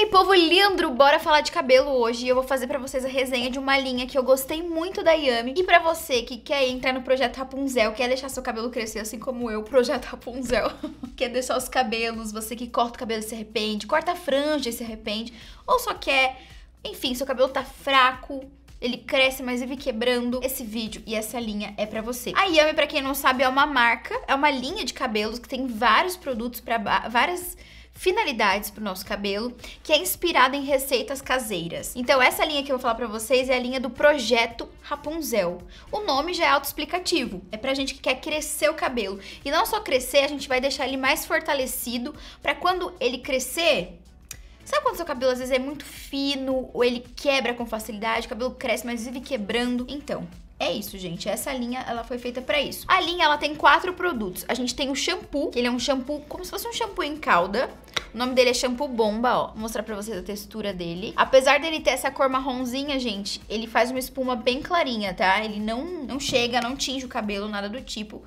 aí, povo lindo! Bora falar de cabelo hoje e eu vou fazer pra vocês a resenha de uma linha que eu gostei muito da Yami. E pra você que quer entrar no Projeto Rapunzel, quer deixar seu cabelo crescer assim como eu, Projeto Rapunzel, quer deixar os cabelos, você que corta o cabelo e se arrepende, corta a franja e se arrepende, ou só quer... Enfim, seu cabelo tá fraco, ele cresce, mas vive quebrando. Esse vídeo e essa linha é pra você. A Yami, pra quem não sabe, é uma marca, é uma linha de cabelos que tem vários produtos pra... várias finalidades para o nosso cabelo, que é inspirada em receitas caseiras. Então essa linha que eu vou falar para vocês é a linha do Projeto Rapunzel. O nome já é autoexplicativo, é pra gente que quer crescer o cabelo. E não só crescer, a gente vai deixar ele mais fortalecido para quando ele crescer, Sabe quando seu cabelo às vezes é muito fino ou ele quebra com facilidade, o cabelo cresce, mas vive quebrando? Então, é isso, gente. Essa linha, ela foi feita pra isso. A linha, ela tem quatro produtos. A gente tem o shampoo, que ele é um shampoo como se fosse um shampoo em calda. O nome dele é Shampoo Bomba, ó. Vou mostrar pra vocês a textura dele. Apesar dele ter essa cor marronzinha, gente, ele faz uma espuma bem clarinha, tá? Ele não, não chega, não tinge o cabelo, nada do tipo.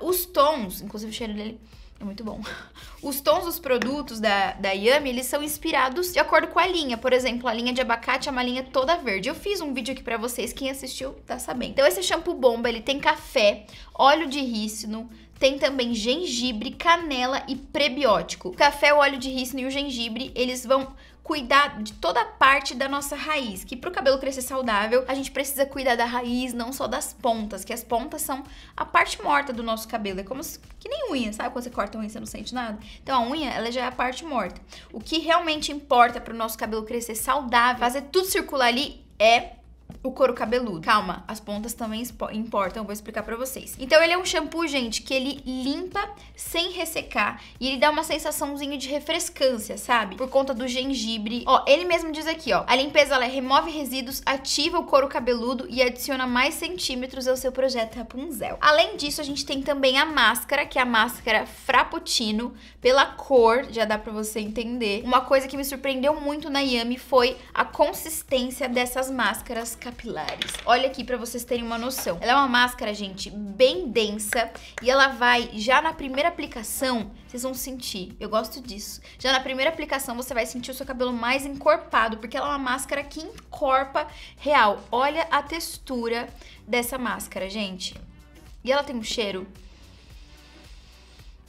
Os tons, inclusive o cheiro dele é muito bom. Os tons dos produtos da, da Yami, eles são inspirados de acordo com a linha. Por exemplo, a linha de abacate é uma linha toda verde. Eu fiz um vídeo aqui pra vocês, quem assistiu tá sabendo. Então esse shampoo bomba, ele tem café, óleo de rícino, tem também gengibre, canela e prebiótico. O café, o óleo de rícino e o gengibre, eles vão cuidar de toda a parte da nossa raiz, que para o cabelo crescer saudável, a gente precisa cuidar da raiz, não só das pontas, que as pontas são a parte morta do nosso cabelo, é como se, que nem unha, sabe? Quando você corta a unha, você não sente nada. Então a unha, ela já é a parte morta. O que realmente importa para o nosso cabelo crescer saudável, fazer tudo circular ali é o couro cabeludo. Calma, as pontas também importam, vou explicar pra vocês. Então ele é um shampoo, gente, que ele limpa sem ressecar e ele dá uma sensaçãozinha de refrescância, sabe? Por conta do gengibre. Ó, ele mesmo diz aqui, ó, a limpeza ela remove resíduos, ativa o couro cabeludo e adiciona mais centímetros ao seu projeto Rapunzel. Além disso, a gente tem também a máscara, que é a máscara Frappuccino, pela cor, já dá pra você entender. Uma coisa que me surpreendeu muito na Yami foi a consistência dessas máscaras capilares. Olha aqui para vocês terem uma noção. Ela é uma máscara, gente, bem densa e ela vai já na primeira aplicação, vocês vão sentir. Eu gosto disso. Já na primeira aplicação você vai sentir o seu cabelo mais encorpado, porque ela é uma máscara que encorpa real. Olha a textura dessa máscara, gente. E ela tem um cheiro.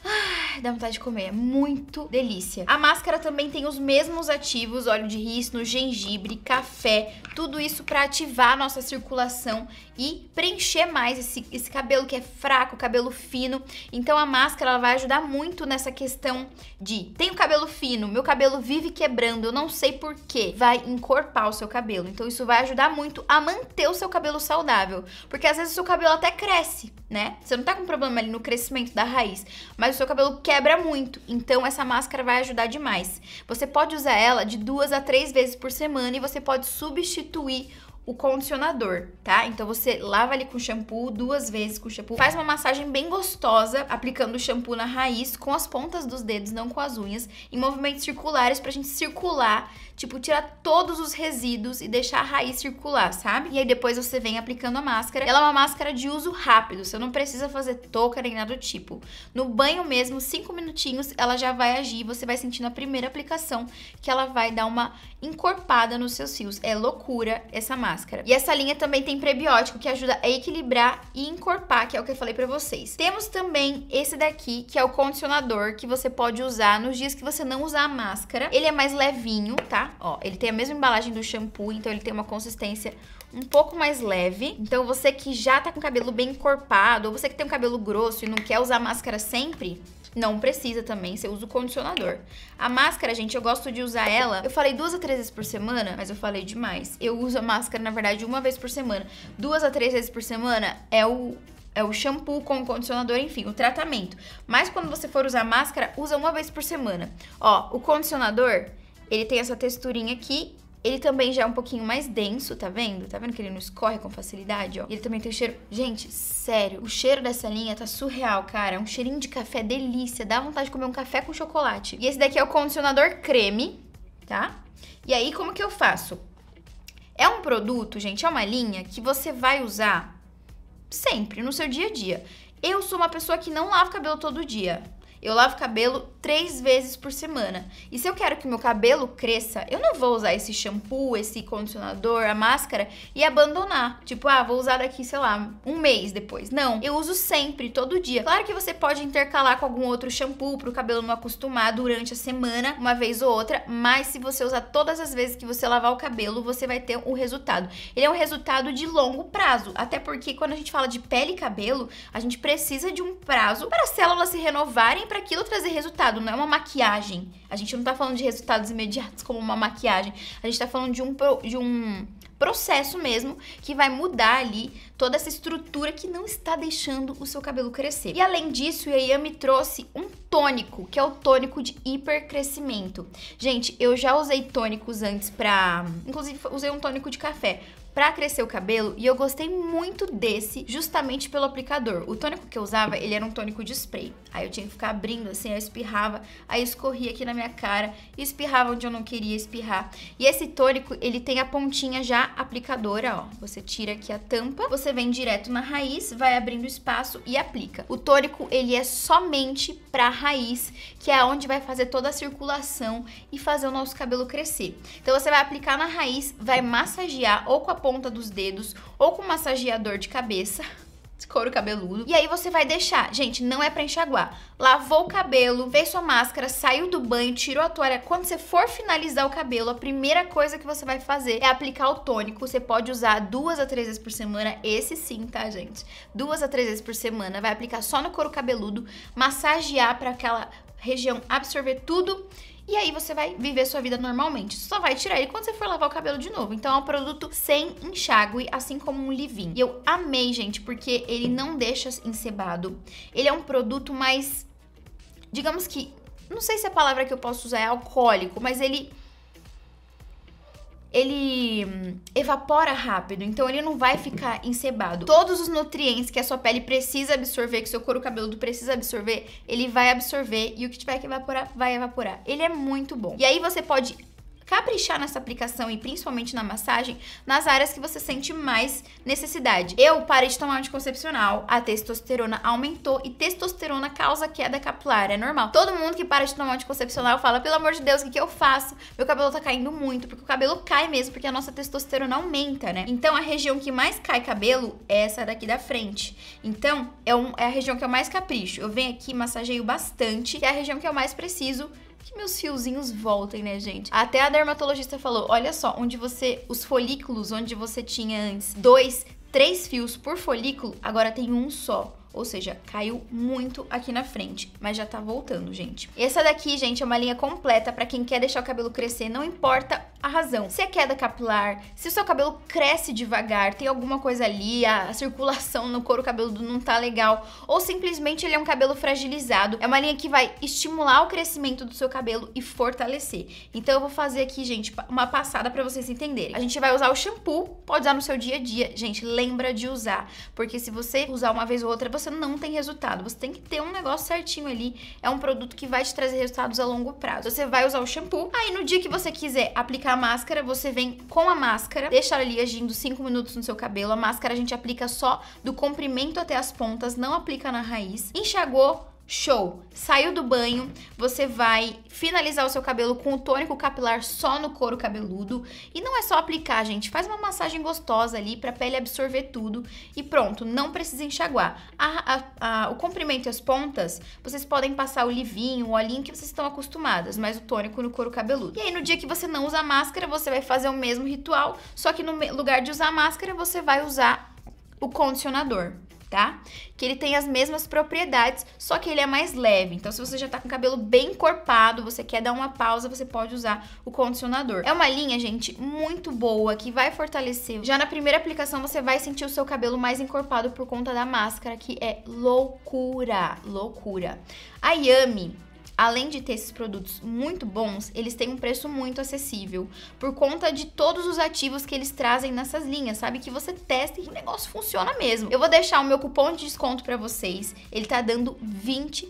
Ah, dá vontade de comer, é muito delícia. A máscara também tem os mesmos ativos, óleo de rícino, gengibre, café, tudo isso para ativar a nossa circulação e preencher mais esse, esse cabelo que é fraco, cabelo fino. Então a máscara ela vai ajudar muito nessa questão de tenho cabelo fino, meu cabelo vive quebrando, eu não sei porquê. Vai encorpar o seu cabelo. Então isso vai ajudar muito a manter o seu cabelo saudável. Porque às vezes o seu cabelo até cresce, né? Você não tá com problema ali no crescimento da raiz, mas o seu cabelo quebra muito, então essa máscara vai ajudar demais. Você pode usar ela de duas a três vezes por semana e você pode substituir o condicionador, tá? Então você lava ali com shampoo duas vezes com shampoo, faz uma massagem bem gostosa, aplicando o shampoo na raiz com as pontas dos dedos, não com as unhas, em movimentos circulares pra gente circular, tipo tirar todos os resíduos e deixar a raiz circular, sabe? E aí depois você vem aplicando a máscara. Ela é uma máscara de uso rápido, você não precisa fazer touca nem nada do tipo. No banho mesmo, cinco minutinhos, ela já vai agir, você vai sentir na primeira aplicação que ela vai dar uma encorpada nos seus fios. É loucura essa máscara máscara. E essa linha também tem prebiótico que ajuda a equilibrar e encorpar, que é o que eu falei para vocês. Temos também esse daqui, que é o condicionador que você pode usar nos dias que você não usar a máscara. Ele é mais levinho, tá? Ó, ele tem a mesma embalagem do shampoo, então ele tem uma consistência um pouco mais leve. Então você que já tá com o cabelo bem encorpado, ou você que tem um cabelo grosso e não quer usar máscara sempre, não precisa também, você usa o condicionador. A máscara, gente, eu gosto de usar ela. Eu falei duas a três vezes por semana, mas eu falei demais. Eu uso a máscara, na verdade, uma vez por semana. Duas a três vezes por semana é o é o shampoo com o condicionador, enfim, o tratamento. Mas quando você for usar máscara, usa uma vez por semana. Ó, o condicionador, ele tem essa texturinha aqui ele também já é um pouquinho mais denso, tá vendo? Tá vendo que ele não escorre com facilidade, ó? Ele também tem o cheiro... Gente, sério, o cheiro dessa linha tá surreal, cara. É um cheirinho de café delícia. Dá vontade de comer um café com chocolate. E esse daqui é o condicionador creme, tá? E aí, como que eu faço? É um produto, gente, é uma linha que você vai usar sempre, no seu dia a dia. Eu sou uma pessoa que não lava o cabelo todo dia. Eu lavo cabelo três vezes por semana. E se eu quero que meu cabelo cresça, eu não vou usar esse shampoo, esse condicionador, a máscara e abandonar. Tipo, ah, vou usar daqui, sei lá, um mês depois. Não, eu uso sempre, todo dia. Claro que você pode intercalar com algum outro shampoo pro cabelo não acostumar durante a semana, uma vez ou outra, mas se você usar todas as vezes que você lavar o cabelo, você vai ter o um resultado. Ele é um resultado de longo prazo, até porque quando a gente fala de pele e cabelo, a gente precisa de um prazo para as células se renovarem para aquilo trazer resultado, não é uma maquiagem. A gente não tá falando de resultados imediatos como uma maquiagem. A gente tá falando de um, de um processo mesmo que vai mudar ali toda essa estrutura que não está deixando o seu cabelo crescer. E além disso, a Yami trouxe um tônico, que é o tônico de hipercrescimento. Gente, eu já usei tônicos antes pra... Inclusive, usei um tônico de café para crescer o cabelo e eu gostei muito desse justamente pelo aplicador. O tônico que eu usava, ele era um tônico de spray. Aí eu tinha que ficar abrindo assim, eu espirrava, aí escorria aqui na minha cara, espirrava onde eu não queria espirrar. E esse tônico, ele tem a pontinha já aplicadora, ó. Você tira aqui a tampa, você vem direto na raiz, vai abrindo espaço e aplica. O tônico, ele é somente pra raiz, que é onde vai fazer toda a circulação e fazer o nosso cabelo crescer. Então você vai aplicar na raiz, vai massagear ou com a ponta dos dedos ou com massageador de cabeça couro cabeludo. E aí você vai deixar. Gente, não é pra enxaguar. Lavou o cabelo, fez sua máscara, saiu do banho, tirou a toalha. Quando você for finalizar o cabelo, a primeira coisa que você vai fazer é aplicar o tônico. Você pode usar duas a três vezes por semana. Esse sim, tá, gente? Duas a três vezes por semana. Vai aplicar só no couro cabeludo, massagear pra aquela região absorver tudo e aí você vai viver sua vida normalmente. Só vai tirar ele quando você for lavar o cabelo de novo. Então é um produto sem enxágue, assim como um leave-in. E eu amei, gente, porque ele não deixa encebado. Ele é um produto mais digamos que não sei se a palavra que eu posso usar é alcoólico, mas ele ele hum, evapora rápido, então ele não vai ficar encebado. Todos os nutrientes que a sua pele precisa absorver, que seu couro cabeludo precisa absorver, ele vai absorver e o que tiver que evaporar, vai evaporar. Ele é muito bom. E aí você pode caprichar nessa aplicação e principalmente na massagem nas áreas que você sente mais necessidade. Eu parei de tomar anticoncepcional, a testosterona aumentou e testosterona causa queda capilar, é normal. Todo mundo que para de tomar anticoncepcional fala, pelo amor de Deus, o que, que eu faço? Meu cabelo tá caindo muito, porque o cabelo cai mesmo, porque a nossa testosterona aumenta, né? Então a região que mais cai cabelo é essa daqui da frente. Então é, um, é a região que eu mais capricho. Eu venho aqui, massageio bastante, é a região que eu mais preciso que meus fiozinhos voltem, né, gente? Até a dermatologista falou: olha só, onde você. Os folículos, onde você tinha antes dois, três fios por folículo, agora tem um só. Ou seja, caiu muito aqui na frente, mas já tá voltando, gente. Essa daqui, gente, é uma linha completa para quem quer deixar o cabelo crescer, não importa a razão. Se é queda capilar, se o seu cabelo cresce devagar, tem alguma coisa ali, a circulação no couro cabeludo não tá legal, ou simplesmente ele é um cabelo fragilizado. É uma linha que vai estimular o crescimento do seu cabelo e fortalecer. Então eu vou fazer aqui, gente, uma passada para vocês entenderem. A gente vai usar o shampoo, pode usar no seu dia a dia. Gente, lembra de usar, porque se você usar uma vez ou outra, você você não tem resultado. Você tem que ter um negócio certinho ali. É um produto que vai te trazer resultados a longo prazo. Você vai usar o shampoo, aí no dia que você quiser aplicar a máscara, você vem com a máscara, deixa ela ali agindo 5 minutos no seu cabelo. A máscara a gente aplica só do comprimento até as pontas, não aplica na raiz. Enxagou, Show! Saiu do banho, você vai finalizar o seu cabelo com o tônico capilar só no couro cabeludo. E não é só aplicar, gente. Faz uma massagem gostosa ali pra pele absorver tudo e pronto, não precisa enxaguar. A, a, a, o comprimento e as pontas, vocês podem passar o livinho, o olhinho que vocês estão acostumadas, mas o tônico no couro cabeludo. E aí no dia que você não usa máscara, você vai fazer o mesmo ritual, só que no lugar de usar máscara, você vai usar o condicionador tá? Que ele tem as mesmas propriedades, só que ele é mais leve. Então, se você já tá com o cabelo bem encorpado, você quer dar uma pausa, você pode usar o condicionador. É uma linha, gente, muito boa, que vai fortalecer. Já na primeira aplicação, você vai sentir o seu cabelo mais encorpado por conta da máscara, que é loucura, loucura. A Yami, além de ter esses produtos muito bons, eles têm um preço muito acessível, por conta de todos os ativos que eles trazem nessas linhas, sabe? Que você testa e o negócio funciona mesmo. Eu vou deixar o meu cupom de desconto para vocês, ele tá dando 20%,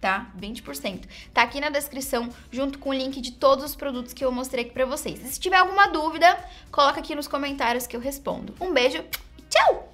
tá? 20%. Tá aqui na descrição, junto com o link de todos os produtos que eu mostrei aqui pra vocês. E se tiver alguma dúvida, coloca aqui nos comentários que eu respondo. Um beijo, tchau!